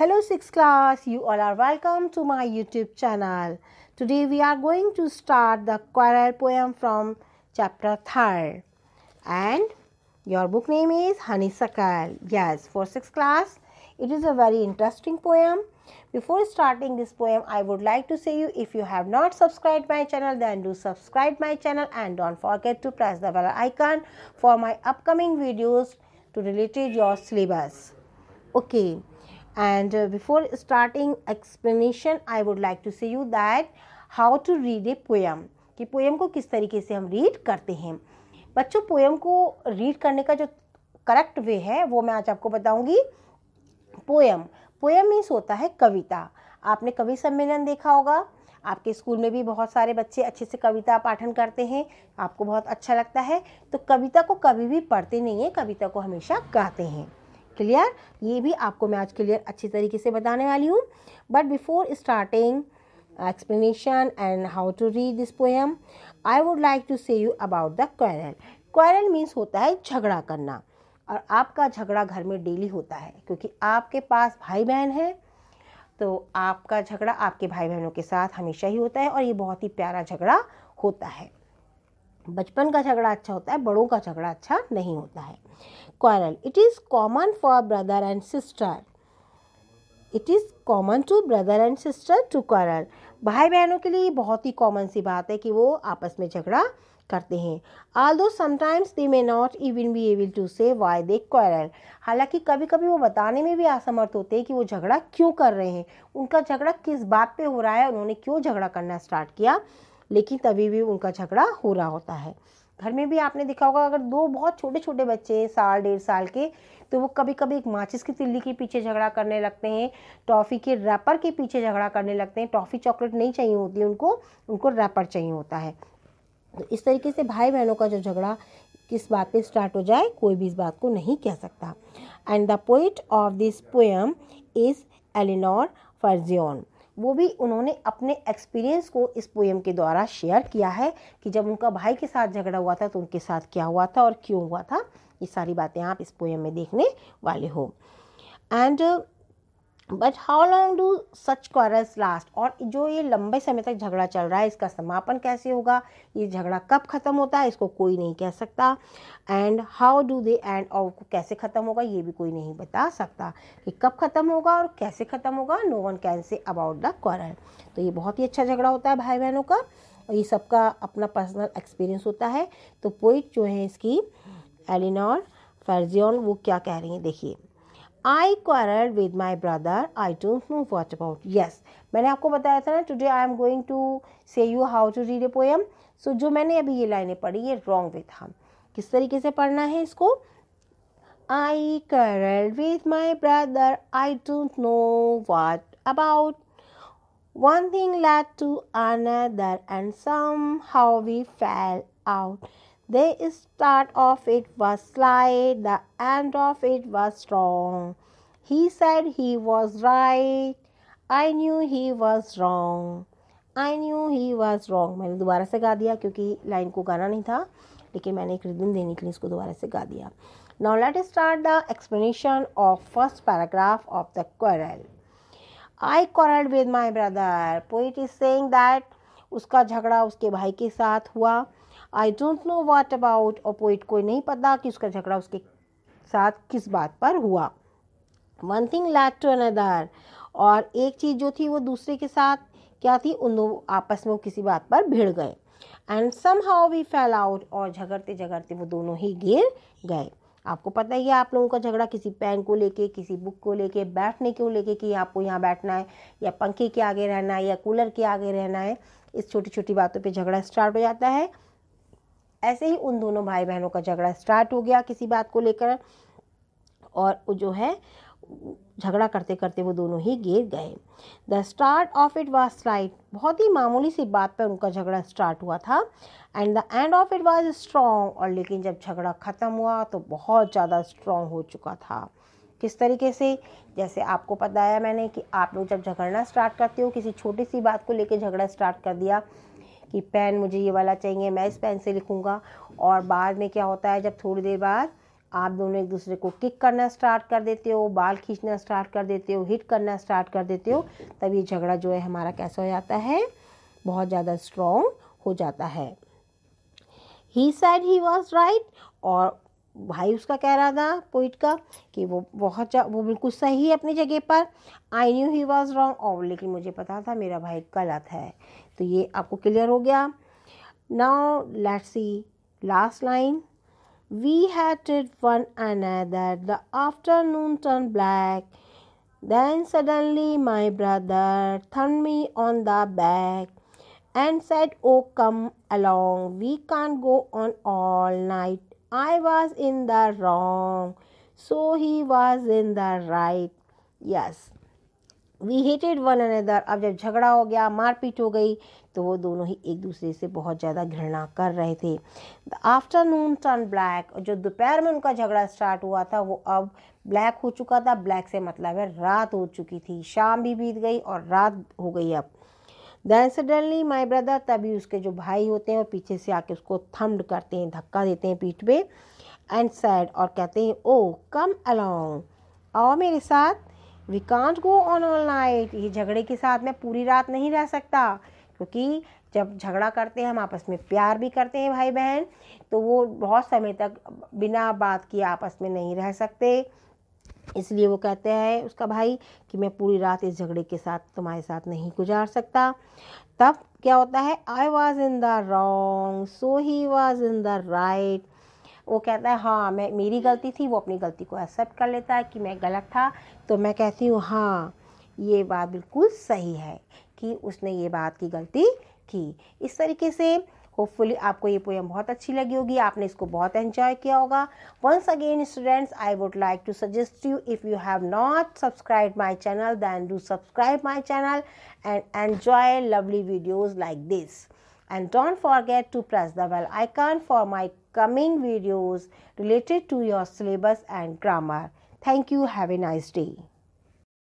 Hello 6th class, you all are welcome to my YouTube channel. Today we are going to start the choral poem from chapter 3 and your book name is Honeysuckle. Yes, for 6th class it is a very interesting poem. Before starting this poem I would like to say you if you have not subscribed my channel then do subscribe my channel and don't forget to press the bell icon for my upcoming videos to related your syllabus. Okay and uh, before starting explanation I would like to see you that how to read a poem कि poem को किस तरीके से हम read करते हैं बच्चों poem को रीड करने का जो करेक्ट वे है वो मैं आज आपको बताऊंगी पोएम पोएम मीन्स होता है कविता आपने कवि सम्मेलन देखा होगा आपके स्कूल में भी बहुत सारे बच्चे अच्छे से कविता पाठन करते हैं आपको बहुत अच्छा लगता है तो कविता को कभी भी पढ़ते नहीं है कविता को हमेशा गाते हैं क्लियर ये भी आपको मैं आज क्लियर अच्छी तरीके से बताने वाली हूँ but before starting explanation and how to read this poem I would like to say you about the quarrel quarrel means होता है झगड़ा करना और आपका झगड़ा घर में डेली होता है क्योंकि आपके पास भाई बहन है तो आपका झगड़ा आपके भाई बहनों के साथ हमेशा ही होता है और ये बहुत ही प्यारा झगड़ा होता है बचपन का झगड़ा अच्छा होता है बड़ों का झगड़ा अच्छा नहीं होता है quarrel it is common for brother and sister it is common to brother and sister to quarrel भाई बहनों के लिए बहुत ही कॉमन सी बात है कि वो आपस में झगड़ा करते हैं although sometimes they may not even be able to say why they quarrel हालांकि कभी कभी वो बताने में भी असमर्थ होते हैं कि वो झगड़ा क्यों कर रहे हैं उनका झगड़ा किस बात पे हो रहा है उन्होंने क्यों झगड़ा करना स्टार्ट किया लेकिन तभी भी उनका झगड़ा हो रहा होता है घर में भी आपने देखा होगा अगर दो बहुत छोटे छोटे बच्चे हैं साल डेढ़ साल के तो वो कभी कभी एक माचिस की तिल्ली के पीछे झगड़ा करने लगते हैं टॉफ़ी के रैपर के पीछे झगड़ा करने लगते हैं टॉफ़ी चॉकलेट नहीं चाहिए होती उनको उनको रैपर चाहिए होता है तो इस तरीके से भाई बहनों का जो झगड़ा किस बात पे स्टार्ट हो जाए कोई भी इस बात को नहीं कह सकता and the poet of this poem is Eleanor Farjeon वो भी उन्होंने अपने एक्सपीरियंस को इस पोएम के द्वारा शेयर किया है कि जब उनका भाई के साथ झगड़ा हुआ था तो उनके साथ क्या हुआ था और क्यों हुआ था ये सारी बातें आप इस पोएम में देखने वाले हो and but how long do such quarrels last और जो ये लंबे समय तक झगड़ा चल रहा है इसका समापन कैसे होगा ये झगड़ा कब ख़त्म होता है इसको कोई नहीं कह सकता and how do they end और कैसे ख़त्म होगा ये भी कोई नहीं बता सकता कि कब ख़त्म होगा और कैसे ख़त्म होगा no one can say about the quarrel तो ये बहुत ही अच्छा झगड़ा होता है भाई बहनों का और ये सबका अपना पर्सनल एक्सपीरियंस होता है तो पोइट जो है इसकी एलिनॉर फर्जियन वो क्या कह रही हैं देखिए I quarrel with my brother I don't know what about yes मैंने आपको बताया था ना today I am going to say you how to read a poem so जो मैंने अभी ये लाइनें पढ़ी ये रॉन्ग वे था किस तरीके से पढ़ना है इसको I quarrel with my brother I don't know what about one thing led to another and somehow we fell out The start of it was slight, the end of it was strong. He said he was right, I knew he was wrong. I knew he was wrong मैंने दोबारा से गा दिया क्योंकि line को गाना नहीं था लेकिन मैंने एक रिदम देने के लिए इसको दोबारा से गा दिया now let start the explanation of first paragraph of the quarrel I quarrel with my brother poet is saying that उसका झगड़ा उसके भाई के साथ हुआ I don't know what about अपोइट कोई नहीं पता कि उसका झगड़ा उसके साथ किस बात पर हुआ one thing led to another और एक चीज़ जो थी वो दूसरे के साथ क्या थी उन दो आपस में वो किसी बात पर भिड़ गए and somehow we fell out और झगड़ते झगड़ते वो दोनों ही गिर गए आपको पता ही है आप लोगों का झगड़ा किसी पेन को लेके किसी बुक को लेके बैठने को लेके कि आपको यहाँ बैठना है या पंखे के आगे रहना है या कूलर के आगे रहना है इस छोटी छोटी बातों पे झगड़ा स्टार्ट हो जाता है ऐसे ही उन दोनों भाई बहनों का झगड़ा स्टार्ट हो गया किसी बात को लेकर और जो है झगड़ा करते करते वो दोनों ही गिर गए the start of it was slight बहुत ही मामूली सी बात पर उनका झगड़ा स्टार्ट हुआ था and the end of it was strong और लेकिन जब झगड़ा ख़त्म हुआ तो बहुत ज़्यादा स्ट्रॉन्ग हो चुका था किस तरीके से जैसे आपको पता है मैंने कि आप लोग जब झगड़ना स्टार्ट करते हो किसी छोटी सी बात को लेकर झगड़ा स्टार्ट कर दिया कि पेन मुझे ये वाला चाहिए मैं इस पेन से लिखूँगा और बाद में क्या होता है जब थोड़ी देर बाद आप दोनों एक दूसरे को किक करना स्टार्ट कर देते हो बाल खींचना स्टार्ट कर देते हो हिट करना स्टार्ट कर देते हो तब ये झगड़ा जो है हमारा कैसा हो जाता है बहुत ज़्यादा स्ट्रॉन्ग हो जाता है he said he was right और भाई उसका कह रहा था पोइट का कि वो बहुत वो बिल्कुल सही है अपनी जगह पर I knew he was wrong और लेकिन मुझे पता था मेरा भाई गलत है तो ये आपको क्लियर हो गया now let's see last line We hated one another. The afternoon turned black. Then suddenly my brother thumped me on the back and said, Oh, come along. We can't go on all night. I was in the wrong. So he was in the right. Yes. We hated one another अब जब झगड़ा हो गया मारपीट हो गई तो वो दोनों ही एक दूसरे से बहुत ज़्यादा घृणा कर रहे थे द आफ्टरनून टर्न ब्लैक जो दोपहर में उनका झगड़ा स्टार्ट हुआ था वो अब ब्लैक हो चुका था ब्लैक से मतलब है रात हो चुकी थी शाम भी बीत गई और रात हो गई अब दैन सडनली माई ब्रदर तभी उसके जो भाई होते हैं और पीछे से आके उसको थम्ड करते हैं धक्का देते हैं पीठ पे एंड सैड और कहते हैं ओ कम अलॉन्ग आओ मेरे साथ we can't go on all night ये झगड़े के साथ मैं पूरी रात नहीं रह सकता क्योंकि जब झगड़ा करते हैं हम आपस में प्यार भी करते हैं भाई बहन तो वो बहुत समय तक बिना बात किए आपस में नहीं रह सकते इसलिए वो कहते हैं उसका भाई कि मैं पूरी रात इस झगड़े के साथ तुम्हारे साथ नहीं गुजार सकता तब क्या होता है I was in the wrong so he was in the right वो कहता है हाँ मैं मेरी हम्म। गलती थी वो अपनी गलती को एक्सेप्ट कर लेता है कि मैं गलत था तो मैं कहती हूँ हाँ ये बात बिल्कुल सही है कि उसने ये बात की गलती की इस तरीके से होपफुली आपको ये पोएम बहुत अच्छी लगी होगी आपने इसको बहुत एंजॉय किया होगा once again students I would like to suggest you if you have not subscribe my channel then do subscribe my channel and enjoy lovely videos like this and don't forget to press the bell icon for my coming videos related to your syllabus and grammar. Thank you. Have a nice day.